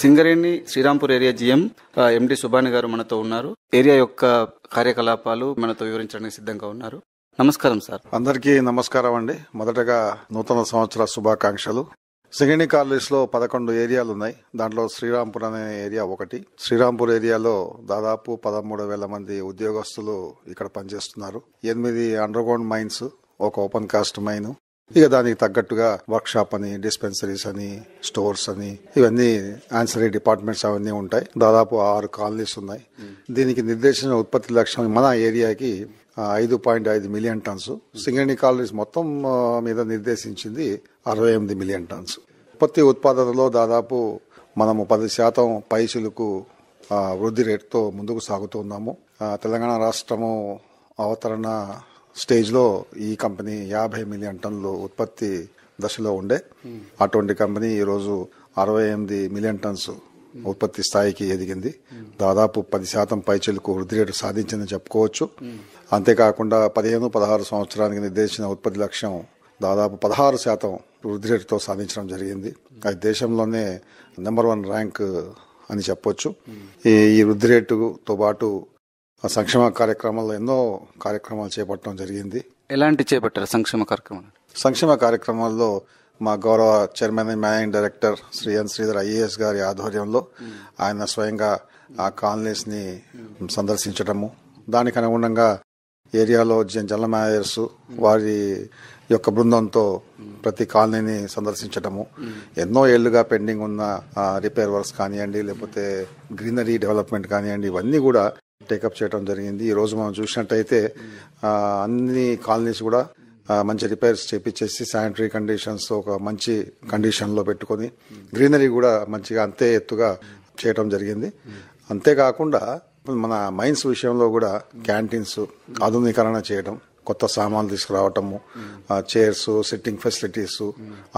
Singareni Srirampur area GM MD Subani గారు మనతో ఉన్నారు ఏరియా యొక్క కార్యకలాపాలు మనతో వివరించడానికి సిద్ధంగా ఉన్నారు నమస్కారం సార్ అందరికీ నమస్కారం అండి మొదటగా నూతన సంవత్సర శుభాకాంక్షలు సింగరేణి కాలేజ్ లో పదకొండు ఏరియాలు ఉన్నాయి దాంట్లో శ్రీరాంపూర్ అనే ఏరియా ఒకటి శ్రీరాంపూర్ ఏరియాలో దాదాపు పదమూడు వేల మంది ఉద్యోగస్తులు ఇక్కడ పనిచేస్తున్నారు ఎనిమిది అండర్ గ్రౌండ్ మైన్స్ ఒక ఓపెన్ కాస్ట్ మైన్ ఇక దానికి తగ్గట్టుగా వర్క్ షాప్ అని డిస్పెన్సరీస్ అని స్టోర్స్ అని ఇవన్నీ ఆన్సరీ డిపార్ట్మెంట్స్ అవన్నీ ఉంటాయి దాదాపు ఆరు కాలనీస్ ఉన్నాయి hmm. దీనికి నిర్దేశించిన ఉత్పత్తి లక్ష్యం మన ఏరియాకి ఐదు పాయింట్ ఐదు million tons hmm. Singareni colonies మొత్తం మీద నిర్దేశించింది అరవై ఎనిమిది మిలియన్ టన్స్ ఉత్పత్తి ఉత్పాదనలో దాదాపు మనము పది శాతం పైసులకు వృద్ధి రేటుతో ముందుకు సాగుతున్నాము తెలంగాణ రాష్ట్రము అవతరణ స్టేజ్లో ఈ కంపెనీ యాభై మిలియన్ టన్నులు ఉత్పత్తి దశలో ఉండే అటువంటి కంపెనీ ఈరోజు అరవై ఎనిమిది మిలియన్ టన్స్ ఉత్పత్తి స్థాయికి ఎదిగింది దాదాపు పది శాతం పైచలకు వృద్ధి రేటు సాధించిందని చెప్పుకోవచ్చు అంతేకాకుండా పదిహేను పదహారు సంవత్సరానికి నిర్దేశించిన ఉత్పత్తి లక్ష్యం దాదాపు పదహారు శాతం వృద్ధి రేటుతో సాధించడం జరిగింది అది దేశంలోనే నెంబర్ వన్ ర్యాంక్ అని చెప్పొచ్చు ఈ వృద్ధి రేటుతో పాటు సంక్షేమ కార్యక్రమాల్లో ఎన్నో కార్యక్రమాలు చేపట్టడం జరిగింది ఎలాంటి చేపట్టారు సంక్షేమ కార్యక్రమాలు సంక్షేమ కార్యక్రమాల్లో మా గౌరవ chairman managing director Shri N Sridhar IAS గారి ఆధ్వర్యంలో ఆయన స్వయంగా ఆ కాలనీస్ ని సందర్శించడము దానికి అనుగుణంగా ఏరియాలో జనరల్ మేనేజర్స్ వారి యొక్క బృందంతో ప్రతి కాలనీని సందర్శించడము ఎన్నో ఏళ్లుగా పెండింగ్ ఉన్న రిపేర్ వర్క్స్ కానివ్వండి లేకపోతే గ్రీనరీ డెవలప్మెంట్ కానివ్వండి ఇవన్నీ కూడా టేకప్ చేయడం జరిగింది ఈ రోజు మనం చూసినట్టయితే అన్ని కాలనీస్ కూడా మంచి రిపేర్స్ చేపించేసి శానిటరీ కండిషన్స్ ఒక మంచి కండిషన్లో పెట్టుకొని గ్రీనరీ కూడా మంచిగా అంతే ఎత్తుగా చేయడం జరిగింది అంతేకాకుండా మన మైన్స్ విషయంలో కూడా క్యాంటీన్స్ ఆధునీకరణ చేయడం కొత్త సామాన్లు తీసుకురావటము చైర్స్ సిట్టింగ్ ఫెసిలిటీస్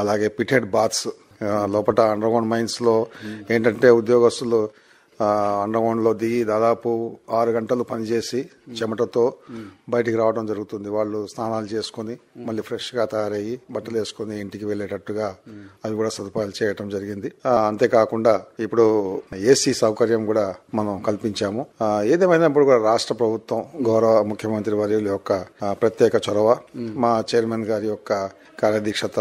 అలాగే పిటెడ్ బాత్స్ లోపల అండర్గ్రౌండ్ మైన్స్లో ఏంటంటే ఉద్యోగస్తులు అండర్గ్రౌండ్లో దిగి దాదాపు ఆరు గంటలు పనిచేసి చెమటతో బయటికి రావడం జరుగుతుంది వాళ్ళు స్నానాలు చేసుకుని మళ్ళీ ఫ్రెష్గా తయారయ్యి బట్టలు వేసుకుని ఇంటికి వెళ్ళేటట్టుగా అవి కూడా సదుపాయాలు చేయటం జరిగింది అంతేకాకుండా ఇప్పుడు ఏసీ సౌకర్యం కూడా మనం కల్పించాము ఏదేమైనప్పుడు కూడా రాష్ట్ర ప్రభుత్వం గౌరవ ముఖ్యమంత్రి వర్యుల యొక్క ప్రత్యేక చొరవ మా చైర్మన్ గారి యొక్క కార్యదీక్షత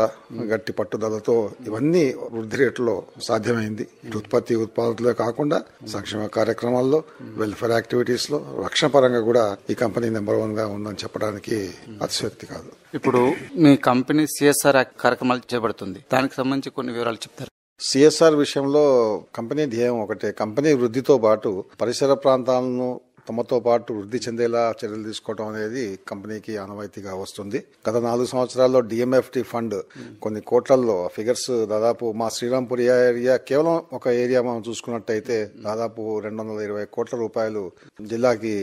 గట్టి పట్టుదలతో ఇవన్నీ వృద్ధి రేట్లో సాధ్యమైంది ఉత్పత్తి ఉత్పాదకులే కాకుండా సంక్షేమ కార్యక్రమాల్లో వెల్ఫేర్ యాక్టివిటీస్లో రక్షణ పరంగా కూడా ఈ కంపెనీ నెంబర్ వన్ గా ఉందని చెప్పడానికి అతిశక్తి కాదు ఇప్పుడు మీ కంపెనీ సిఎస్ఆర్ కార్యక్రమాలు చేపడుతుంది దానికి సంబంధించి కొన్ని వివరాలు చెప్తారు సిఎస్ఆర్ విషయంలో కంపెనీ ధ్యేయం ఒకటే కంపెనీ వృద్ధితో పాటు పరిసర ప్రాంతాలను తమతో పాటు వృద్ధి చెందేలా చర్యలు తీసుకోవడం అనేది కంపెనీకి ఆనవాయితీగా వస్తుంది గత నాలుగు సంవత్సరాల్లో డిఎంఎఫ్టి ఫండ్ కొన్ని కోట్లల్లో ఫిగర్స్ దాదాపు మా శ్రీరాంపూర్ ఏరియా కేవలం ఒక ఏరియా మనం చూసుకున్నట్టయితే దాదాపు రెండు వందల ఇరవై కోట్ల రూపాయలు జిల్లాకి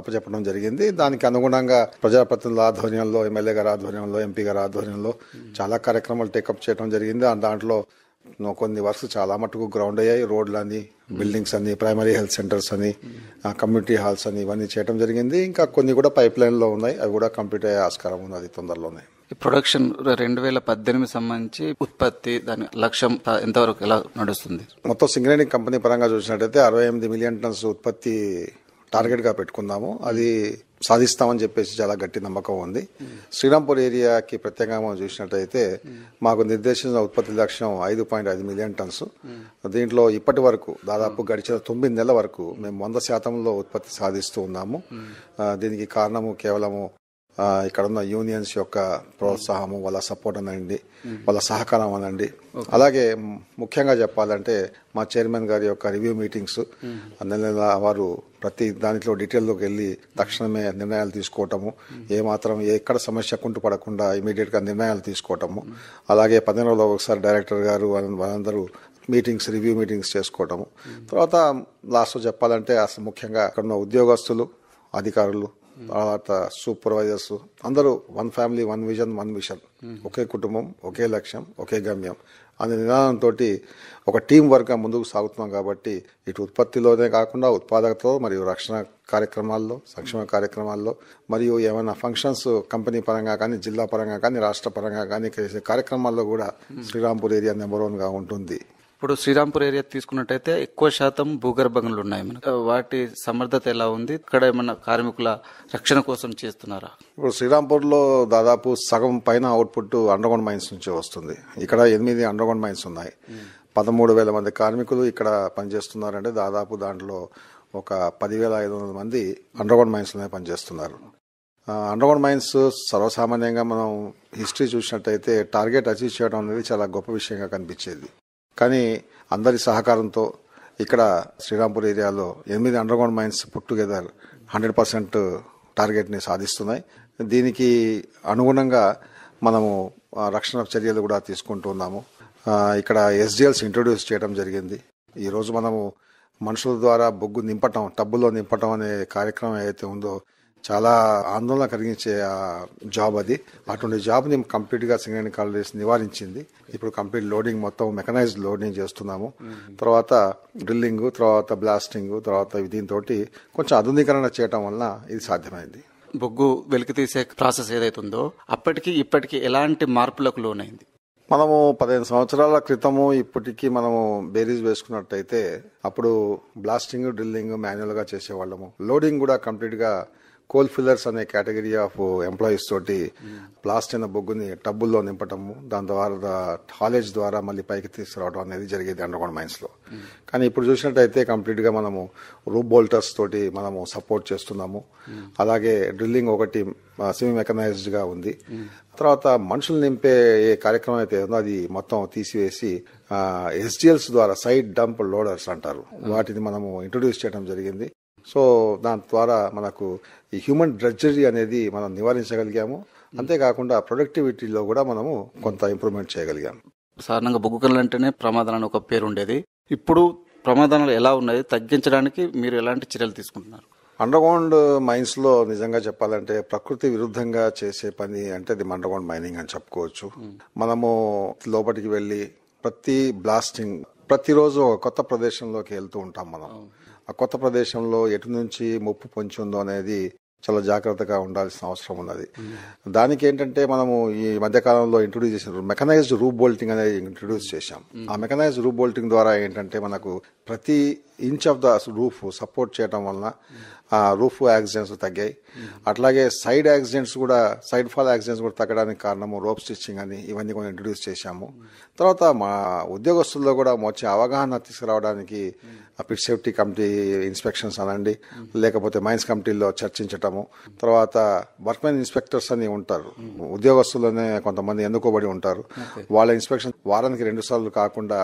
అప్పచెప్పడం జరిగింది దానికి అనుగుణంగా ప్రజాప్రతినిధుల ఆధ్వర్యంలో ఎమ్మెల్యే గారి ఆధ్వర్యంలో ఎంపీ గారి ఆధ్వర్యంలో చాలా కార్యక్రమాలు టేకప్ చేయడం జరిగింది దాంట్లో కొన్ని వర్క్స్ చాలా మటుకు గ్రౌండ్ అయ్యాయి రోడ్లు అని బిల్డింగ్స్ అని ప్రైమరీ హెల్త్ సెంటర్స్ అని కమ్యూనిటీ హాల్స్ అని ఇవన్నీ చేయడం జరిగింది ఇంకా కొన్ని కూడా పైప్ లైన్లో ఉన్నాయి అవి కూడా కంప్లీట్ అయ్యే ఆస్కారం ఉంది తొందరలోనే ప్రొడక్షన్ రెండు వేల పద్దెనిమిది సంబంధించి ఉత్పత్తి దాని లక్ష్యం ఎంతవరకు ఎలా నడుస్తుంది మొత్తం సింగరేణి కంపెనీ పరంగా చూసినట్టయితే అరవై ఎనిమిది మిలియన్ టన్స్ ఉత్పత్తి టార్గెట్గా పెట్టుకున్నాము అది సాధిస్తామని చెప్పేసి చాలా గట్టి నమ్మకం ఉంది శ్రీరాంపూర్ ఏరియాకి ప్రత్యేకంగా మనం చూసినట్టయితే మాకు నిర్దేశించిన ఉత్పత్తి లక్ష్యం ఐదు పాయింట్ ఐదు మిలియన్ టన్స్ దీంట్లో ఇప్పటి వరకు దాదాపు గడిచిన తొమ్మిది నెలల వరకు మేము వంద శాతంలో ఉత్పత్తి సాధిస్తూ ఉన్నాము దీనికి కారణము కేవలము ఇక్కడ ఉన్న యూనియన్స్ యొక్క ప్రోత్సాహము వాళ్ళ సపోర్ట్ అనండి వాళ్ళ సహకారం అనండి అలాగే ముఖ్యంగా చెప్పాలంటే మా చైర్మన్ గారి యొక్క రివ్యూ మీటింగ్స్ నెల నెల వారు ప్రతి దానిలో డీటెయిల్లోకి వెళ్ళి తక్షణమే నిర్ణయాలు తీసుకోవటము ఏమాత్రం ఎక్కడ సమస్య కుంటు పడకుండా ఇమీడియట్గా నిర్ణయాలు తీసుకోవటము అలాగే పదిహేను రోజుల్లో ఒకసారి డైరెక్టర్ గారు వాళ్ళందరూ మీటింగ్స్ రివ్యూ మీటింగ్స్ చేసుకోవటము తర్వాత లాస్ట్లో చెప్పాలంటే అసలు ముఖ్యంగా అక్కడ ఉన్న ఉద్యోగస్తులు అధికారులు తర్వాత సూపర్వైజర్స్ అందరూ one family one vision one mission ఒకే కుటుంబం ఒకే లక్ష్యం ఒకే గమ్యం అనే నిదానంతో ఒక టీం వర్క్ ముందుకు సాగుతున్నాం కాబట్టి ఇటు ఉత్పత్తిలోనే కాకుండా ఉత్పాదకతలో మరియు రక్షణ కార్యక్రమాల్లో సంక్షేమ కార్యక్రమాల్లో మరియు ఏమైనా ఫంక్షన్స్ కంపెనీ పరంగా కానీ జిల్లా పరంగా కానీ రాష్ట్ర పరంగా కానీ చేసే కార్యక్రమాల్లో కూడా శ్రీరాంపూర్ ఏరియా నెంబర్ వన్గా ఉంటుంది ఇప్పుడు శ్రీరాంపూర్ ఏరియా తీసుకున్నట్టయితే ఎక్కువ శాతం భూగర్భ గనులు ఉన్నాయి మనకు వాటి సమర్థత ఎలా ఉంది ఇక్కడ ఏమన్నా కార్మికుల రక్షణ కోసం చేస్తున్నారా ఇప్పుడు శ్రీరాంపూర్లో దాదాపు సగం పైన అవుట్పుట్ అండర్గ్రౌండ్ మైన్స్ నుంచి వస్తుంది ఇక్కడ ఎనిమిది అండర్గ్రౌండ్ మైన్స్ ఉన్నాయి పదమూడు వేల మంది కార్మికులు ఇక్కడ పనిచేస్తున్నారంటే దాదాపు దాంట్లో ఒక పదివేల ఐదు వందల మంది అండర్గ్రౌండ్ మైన్స్లోనే పనిచేస్తున్నారు అండర్గ్రౌండ్ మైన్స్ సర్వసామాన్యంగా మనం హిస్టరీ చూసినట్టయితే టార్గెట్ అచీవ్ చేయడం అనేది చాలా గొప్ప విషయంగా కనిపించేది కానీ అందరి సహకారంతో ఇక్కడ శ్రీరాంపూర్ ఏరియాలో ఎనిమిది underground mines put together hundred percent టార్గెట్ని సాధిస్తున్నాయి దీనికి అనుగుణంగా మనము రక్షణ చర్యలు కూడా తీసుకుంటూ ఉన్నాము ఇక్కడ ఎస్డిఎల్స్ ఇంట్రొడ్యూస్ చేయడం జరిగింది ఈరోజు మనము మనుషుల ద్వారా బొగ్గు నింపటం టబ్బులో నింపటం అనే కార్యక్రమం ఏదైతే ఉందో చాలా ఆందోళన కలిగించే జాబ్ అది అటువంటి జాబ్ని కంప్లీట్గా సింగరేణి కాలేజ్ నివారించింది ఇప్పుడు కంప్లీట్ లోడింగ్ మొత్తం మెకనైజ్డ్ లోడింగ్ చేస్తున్నాము తర్వాత డ్రిల్లింగ్ తర్వాత బ్లాస్టింగ్ తర్వాత దీంతో కొంచెం ఆధునీకరణ చేయటం వలన ఇది సాధ్యమైంది బొగ్గు వెలికి తీసే ప్రాసెస్ ఏదైతుందో అప్పటికి ఇప్పటికి ఎలాంటి మార్పులకు లోనైంది మనము పదిహేను సంవత్సరాల క్రితము ఇప్పటికీ మనము బేరీజ్ వేసుకున్నట్టయితే అప్పుడు బ్లాస్టింగ్ డ్రిల్లింగ్ గా చేసేవాళ్ళము లోడింగ్ కూడా కంప్లీట్గా కోల్ ఫిల్లర్స్ అనే కేటగిరీ ఆఫ్ ఎంప్లాయీస్ తోటి ప్లాస్ట్ అయిన బొగ్గుని టబ్బుల్లో నింపటము దాని ద్వారా హాలేజ్ ద్వారా మళ్ళీ పైకి తీసుకురావడం అనేది జరిగేది అండర్గ్రౌండ్ లో కానీ ఇప్పుడు చూసినట్టయితే కంప్లీట్గా మనము రూబ్ బోల్టర్స్ తోటి మనము సపోర్ట్ చేస్తున్నాము అలాగే డ్రిల్లింగ్ ఒకటి సెమీ మెకనైజ్డ్గా ఉంది తర్వాత మనుషులు నింపే ఏ కార్యక్రమం అయితే ఉందో అది మొత్తం తీసివేసి ఎస్డిఎల్స్ ద్వారా సైడ్ డంప్ లోడర్స్ అంటారు వాటిని మనము ఇంట్రొడ్యూస్ చేయడం జరిగింది సో దాని ద్వారా మనకు ఈ హ్యూమన్ డ్రడ్జరీ అనేది మనం నివారించగలిగాము అంతేకాకుండా ప్రొడక్టివిటీలో కూడా మనము కొంత ఇంప్రూవ్మెంట్ చేయగలిగాం సాధారణంగా బొగ్గు కళ్ళు అంటేనే ప్రమాదాలను ఒక పేరు ఉండేది ఇప్పుడు ప్రమాదాలు ఎలా ఉన్నాయి తగ్గించడానికి మీరు ఎలాంటి చర్యలు తీసుకుంటున్నారు అండర్గ్రౌండ్ మైన్స్లో నిజంగా చెప్పాలంటే ప్రకృతి విరుద్ధంగా చేసే పని అంటే అది అండర్గ్రౌండ్ మైనింగ్ అని చెప్పుకోవచ్చు మనము లోపలికి వెళ్ళి ప్రతి బ్లాస్టింగ్ ప్రతిరోజు కొత్త ప్రదేశంలోకి వెళ్తూ ఉంటాం మనం ఆ కొత్త ప్రదేశంలో ఎటు నుంచి ముప్పు పొంచి ఉందో అనేది చాలా జాగ్రత్తగా ఉండాల్సిన అవసరం ఉన్నది దానికి ఏంటంటే మనము ఈ మధ్యకాలంలో ఇంట్రొడ్యూస్ చేసిన మెకనైజ్డ్ రూప్ బోల్టింగ్ అనేది ఇంట్రొడ్యూస్ చేశాం ఆ మెకనైజ్డ్ రూప్ బోల్టింగ్ ద్వారా ఏంటంటే మనకు ప్రతి inch of the roof support చేయడం వలన ఆ రూఫ్ యాక్సిడెంట్స్ తగ్గాయి అట్లాగే సైడ్ యాక్సిడెంట్స్ కూడా సైడ్ ఫాల్ యాక్సిడెంట్స్ కూడా తగ్గడానికి కారణము రోప్ స్టిచ్చింగ్ అని ఇవన్నీ కూడా ఇంట్రొడ్యూస్ చేశాము తర్వాత మా ఉద్యోగస్తుల్లో కూడా వచ్చే అవగాహన తీసుకురావడానికి పిట్ సేఫ్టీ కమిటీ ఇన్స్పెక్షన్స్ అనండి లేకపోతే మైన్స్ కమిటీల్లో చర్చించటం చేస్తాము తర్వాత వర్క్మెన్ ఇన్స్పెక్టర్స్ అని ఉంటారు ఉద్యోగస్తులనే కొంతమంది ఎన్నుకోబడి ఉంటారు వాళ్ళ ఇన్స్పెక్షన్ వారానికి రెండు సార్లు కాకుండా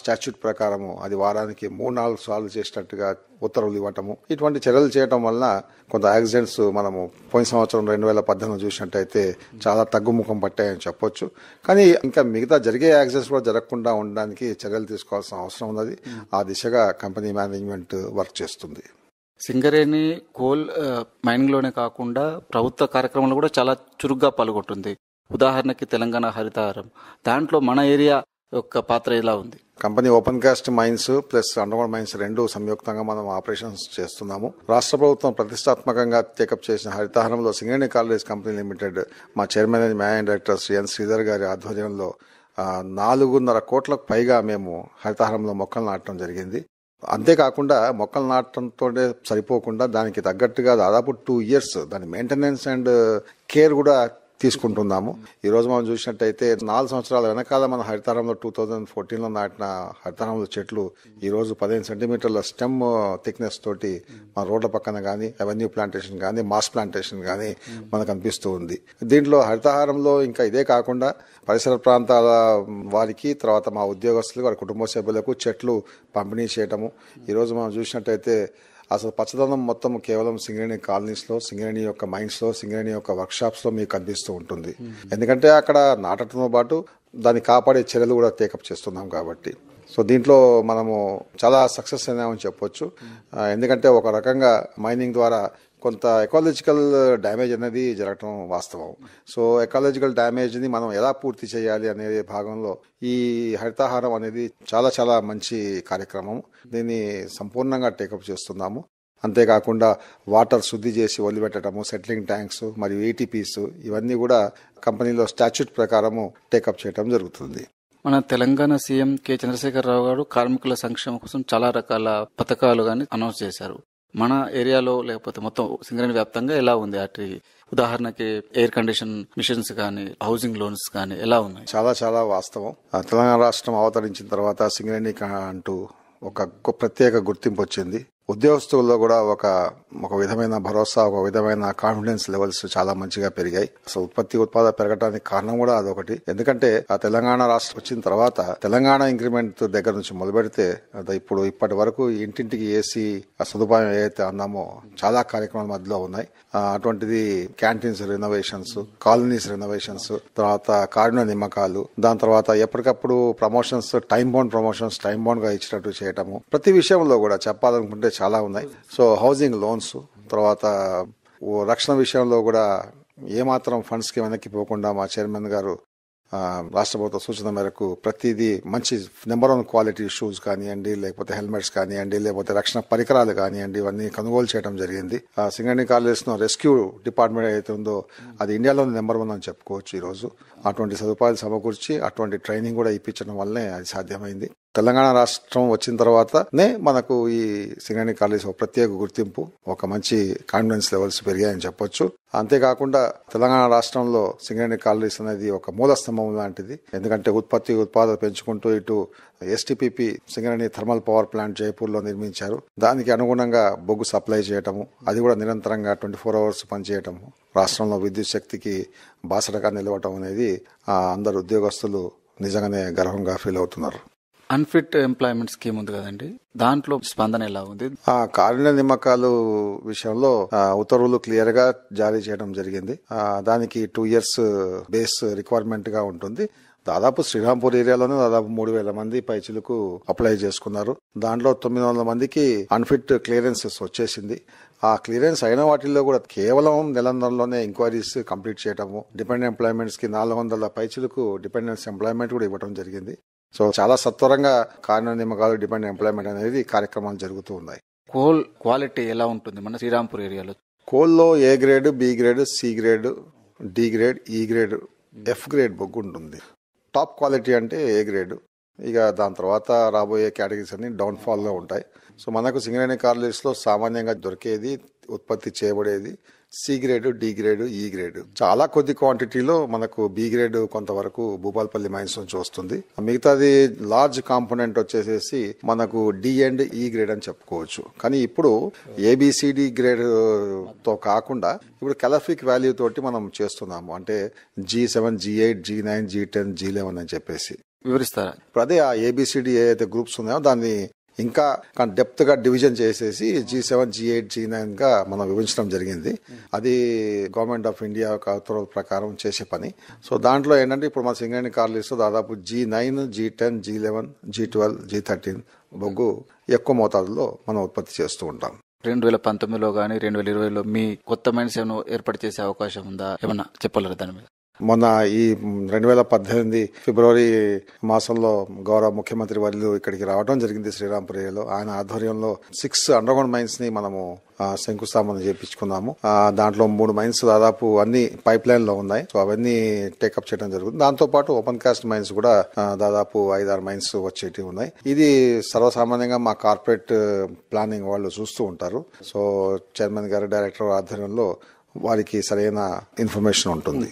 స్టాచ్యూట్ ప్రకారము అది వారానికి మూడు నాలుగు సార్లు చేసినట్టుగా ఉత్తర్వులు ఇవ్వటము ఇటువంటి చర్యలు చేయటం వలన కొంత యాక్సిడెంట్స్ మనము పోయిన సంవత్సరం రెండు వేల పద్దెనిమిది చూసినట్టయితే చాలా తగ్గుముఖం పట్టాయని చెప్పొచ్చు కానీ ఇంకా మిగతా జరిగే యాక్సిడెంట్స్ కూడా జరగకుండా ఉండడానికి చర్యలు తీసుకోవాల్సిన అవసరం ఉన్నది ఆ దిశగా కంపెనీ మేనేజ్మెంట్ వర్క్ చేస్తుంది సింగరేణి కోల్ మైనింగ్లోనే కాకుండా ప్రభుత్వ కార్యక్రమాలు కూడా చాలా చురుగ్గా పాల్గొంటుంది ఉదాహరణకి తెలంగాణ హరితహారం దాంట్లో మన ఏరియా యొక్క పాత్ర ఇలా ఉంది company open cast mines plus underground mines రెండు సంయుక్తంగా మనం ఆపరేషన్స్ చేస్తున్నాము రాష్ట్ర ప్రభుత్వం ప్రతిష్టాత్మకంగా టేకప్ చేసిన హరితహారంలో సింగరేణి కాలేజ్ కంపెనీ లిమిటెడ్ మా chairman and managing director N Sridhar గారి ఆధ్వర్యంలో నాలుగున్నర కోట్లకు పైగా మేము హరితహారంలో మొక్కలు నాటడం జరిగింది అంతేకాకుండా మొక్కలు నాటడంతోనే సరిపోకుండా దానికి తగ్గట్టుగా దాదాపు టూ ఇయర్స్ దాని మెయింటెనెన్స్ అండ్ కేర్ కూడా తీసుకుంటున్నాము ఈరోజు మనం చూసినట్టయితే నాలుగు సంవత్సరాల వెనకాల మన హరితారంలో టూ థౌజండ్ ఫోర్టీన్లో నాటిన హరితారంలో చెట్లు ఈరోజు పదిహేను సెంటీమీటర్ల స్టెమ్ థిక్నెస్ తోటి మన రోడ్ల పక్కన కానీ అవెన్యూ ప్లాంటేషన్ కానీ మాస్ ప్లాంటేషన్ కానీ మనకు అనిపిస్తూ ఉంది దీంట్లో హరితహారంలో ఇంకా ఇదే కాకుండా పరిసర ప్రాంతాల వారికి తర్వాత మా ఉద్యోగస్తులకు వారి కుటుంబ సభ్యులకు చెట్లు పంపిణీ చేయటము ఈరోజు మనం చూసినట్టయితే అసలు పచ్చదనం మొత్తం కేవలం సింగరేణి కాలనీస్లో సింగరేణి యొక్క మైండ్స్లో సింగరేణి యొక్క వర్క్షాప్స్లో మీకు కనిపిస్తూ ఉంటుంది ఎందుకంటే అక్కడ నాటడంతో పాటు దాన్ని కాపాడే చర్యలు కూడా టేకప్ చేస్తున్నాం కాబట్టి సో దీంట్లో మనము చాలా సక్సెస్ అయినామని చెప్పొచ్చు ఎందుకంటే ఒక రకంగా మైనింగ్ ద్వారా కొంత ఎకాలజికల్ డ్యామేజ్ అనేది జరగటం వాస్తవం సో ఎకాలజికల్ డ్యామేజ్ని మనం ఎలా పూర్తి చేయాలి అనే భాగంలో ఈ హరితాహారం అనేది చాలా చాలా మంచి కార్యక్రమం దీన్ని సంపూర్ణంగా టేకప్ చేస్తున్నాము అంతేకాకుండా వాటర్ శుద్ధి చేసి వదిలిపెట్టడము సెటిలింగ్ ట్యాంక్స్ మరియు ఏటీపీస్ ఇవన్నీ కూడా కంపెనీలో స్టాచ్యూట్ ప్రకారము టేకప్ చేయడం జరుగుతుంది మన తెలంగాణ సీఎం కె చంద్రశేఖరరావు గారు కార్మికుల సంక్షేమం కోసం చాలా రకాల పథకాలు గాని అనౌన్స్ చేశారు మన ఏరియాలో లేకపోతే మొత్తం సింగరేణి వ్యాప్తంగా ఎలా ఉంది అటు ఉదాహరణకి ఎయిర్ కండిషన్ మిషన్స్ కానీ హౌసింగ్ లోన్స్ కానీ ఎలా ఉన్నాయి చాలా చాలా వాస్తవం తెలంగాణ రాష్ట్రం అవతరించిన తర్వాత సింగరేణి అంటూ ఒక ప్రత్యేక గుర్తింపు వచ్చింది ఉద్యోగస్తుల్లో కూడా ఒక ఒక విధమైన భరోసా ఒక విధమైన కాన్ఫిడెన్స్ లెవెల్స్ చాలా మంచిగా పెరిగాయి అసలు ఉత్పత్తి ఉత్పాదన పెరగడానికి కారణం కూడా అదొకటి ఎందుకంటే ఆ తెలంగాణ రాష్ట్రం వచ్చిన తర్వాత తెలంగాణ ఇంక్రిమెంట్ దగ్గర నుంచి మొదలు పెడితే ఇప్పుడు ఇప్పటి వరకు ఇంటింటికి ఏసీ సదుపాయం ఏదైతే అన్నామో చాలా కార్యక్రమాల మధ్యలో ఉన్నాయి అటువంటిది క్యాంటీన్స్ రినోవేషన్స్ కాలనీస్ రినోవేషన్స్ తర్వాత కారుణ నిమ్మకాలు దాని తర్వాత ఎప్పటికప్పుడు promotions time bound promotions time bound గా ఇచ్చినట్టు చేయటము ప్రతి విషయంలో కూడా చెప్పాలనుకుంటే చాలా ఉన్నాయి సో హౌసింగ్ లోన్స్ తర్వాత రక్షణ విషయంలో కూడా ఏమాత్రం ఫండ్స్కి వెనక్కి పోకుండా మా చైర్మన్ గారు రాష్ట్ర ప్రభుత్వ సూచన మేరకు ప్రతిదీ మంచి నెంబర్ వన్ క్వాలిటీ షూస్ కానివ్వండి లేకపోతే హెల్మెట్స్ కానివ్వండి లేకపోతే రక్షణ పరికరాలు కానివ్వండి ఇవన్నీ కొనుగోలు చేయడం జరిగింది సింగరణి కాలేజ్లో రెస్క్యూ డిపార్ట్మెంట్ ఏదైతే ఉందో అది ఇండియాలో నెంబర్ వన్ అని చెప్పుకోవచ్చు ఈరోజు అటువంటి సదుపాయాలు సమకూర్చి అటువంటి ట్రైనింగ్ కూడా ఇప్పించడం వల్లనే అది సాధ్యమైంది తెలంగాణ రాష్ట్రం వచ్చిన తర్వాతనే మనకు ఈ సింగరేణి కాలేజ్ ఒక ప్రత్యేక గుర్తింపు ఒక మంచి కాన్ఫిడెన్స్ లెవెల్స్ పెరిగాయని చెప్పొచ్చు అంతేకాకుండా తెలంగాణ రాష్ట్రంలో సింగరేణి కాలేజ్ అనేది ఒక మూల స్తంభం లాంటిది ఎందుకంటే ఉత్పత్తి ఉత్పాదన పెంచుకుంటూ ఇటు STPP Singareni thermal power plant జైపూర్లో నిర్మించారు దానికి అనుగుణంగా బొగ్గు సప్లై చేయటము అది కూడా నిరంతరంగా ట్వంటీ ఫోర్ అవర్స్ పనిచేయటము రాష్ట్రంలో విద్యుత్ శక్తికి బాసటగా నిలవటం అనేది అందరు ఉద్యోగస్తులు నిజంగానే గర్వంగా ఫీల్ అవుతున్నారు అన్ఫిట్ ఎంప్లాయ్మెంట్ స్కీమ్ ఉంది కదండి దాంట్లో స్పందన ఎలా ఉంది ఆ కాలిన నిమ్మకాలు విషయంలో ఉత్తర్వులు క్లియర్ గా జారీ చేయడం జరిగింది దానికి టూ ఇయర్స్ బేస్ రిక్వైర్మెంట్ గా ఉంటుంది దాదాపు శ్రీరాంపూర్ ఏరియాలోనే దాదాపు మూడు వేల మంది పైచులకు అప్లై చేసుకున్నారు దాంట్లో తొమ్మిది వందల మందికి అన్ఫిట్ క్లియరెన్సెస్ వచ్చేసింది ఆ క్లియరెన్స్ అయిన వాటిల్లో కూడా కేవలం నెలందరలోనే ఎంక్వైరీస్ కంప్లీట్ చేయడము డిపెండెంట్ ఎంప్లాయ్మెంట్స్ కి నాలుగు వందల పైచులకు డిపెండెన్స్ ఎంప్లాయ్మెంట్ కూడా ఇవ్వడం జరిగింది సో చాలా సత్వరంగా కారణ నిమ్మకాలు డిపెండ్ ఎంప్లాయ్మెంట్ అనేది కార్యక్రమాలు జరుగుతూ ఉన్నాయి కోల్ క్వాలిటీ ఎలా ఉంటుంది మన శ్రీరాంపూర్ ఏరియాలో కోల్లో A grade B grade C grade D grade E grade F grade బొగ్గు ఉంటుంది టాప్ క్వాలిటీ అంటే ఏ గ్రేడ్ ఇక దాని తర్వాత రాబోయే కేటగిరీస్ అన్ని డౌన్ఫాల్లో ఉంటాయి సో మనకు సింగరేణి కార్లీస్లో సామాన్యంగా దొరికేది ఉత్పత్తి చేయబడేది C grade D grade E grade చాలా కొద్ది క్వాంటిటీలో మనకు బి గ్రేడ్ కొంతవరకు భూపాల్పల్లి మైన్స్ నుంచి వస్తుంది మిగతాది లార్జ్ కాంపోనెంట్ వచ్చేసేసి మనకు డి అండ్ ఈ గ్రేడ్ అని చెప్పుకోవచ్చు కానీ ఇప్పుడు ఏబిసిడి గ్రేడ్ తో కాకుండా ఇప్పుడు కెలఫిక్ వాల్యూ తోటి మనం చేస్తున్నాము అంటే G seven G eight G nine G ten G eleven అని చెప్పేసి వివరిస్తారా ఇప్పుడు అదే ఆ ఏబిసిడి ఏ అయితే గ్రూప్స్ ఉన్నాయో దాన్ని ఇంకా డెప్త్గా డివిజన్ చేసేసి G seven G eight G నైన్గా మనం విభజించడం జరిగింది అది గవర్నమెంట్ ఆఫ్ ఇండియా యొక్క ఉత్తర్వుల ప్రకారం చేసే పని సో దాంట్లో ఏంటంటే ఇప్పుడు మన సింగరేణి కార్లు లిస్ట్లో దాదాపు G nine G ten G eleven G twelve G thirteen బొగ్గు ఎక్కువ మోతాదులో మనం ఉత్పత్తి చేస్తూ ఉంటాం రెండు వేల పంతొమ్మిదిలో కానీ రెండు వేల ఇరవైలో మీ కొత్త మైండ్ సెవెన్ ఏర్పాటు చేసే అవకాశం ఉందా ఏమన్నా చెప్పలేరు దాని మీద మొన్న ఈ రెండు వేల పద్దెనిమిది ఫిబ్రవరి మాసంలో గౌరవ ముఖ్యమంత్రి వర్యులు ఇక్కడికి రావడం జరిగింది శ్రీరాంపురేలో ఆయన ఆధ్వర్యంలో సిక్స్ అండర్గ్రౌండ్ మైన్స్ ని మనము శంకుస్థాపన చేయించుకున్నాము దాంట్లో మూడు మైన్స్ దాదాపు అన్ని పైప్ లైన్ లో ఉన్నాయి సో అవన్నీ టేకప్ చేయడం జరుగుతుంది దాంతో పాటు ఓపెన్ కాస్ట్ మైన్స్ కూడా దాదాపు ఐదు ఆరు మైన్స్ వచ్చేటివి ఉన్నాయి ఇది సర్వసామాన్యంగా మా కార్పొరేట్ ప్లానింగ్ వాళ్ళు చూస్తూ ఉంటారు సో చైర్మన్ గారు డైరెక్టర్ ఆధ్వర్యంలో వారికి సరైన ఇన్ఫర్మేషన్ ఉంటుంది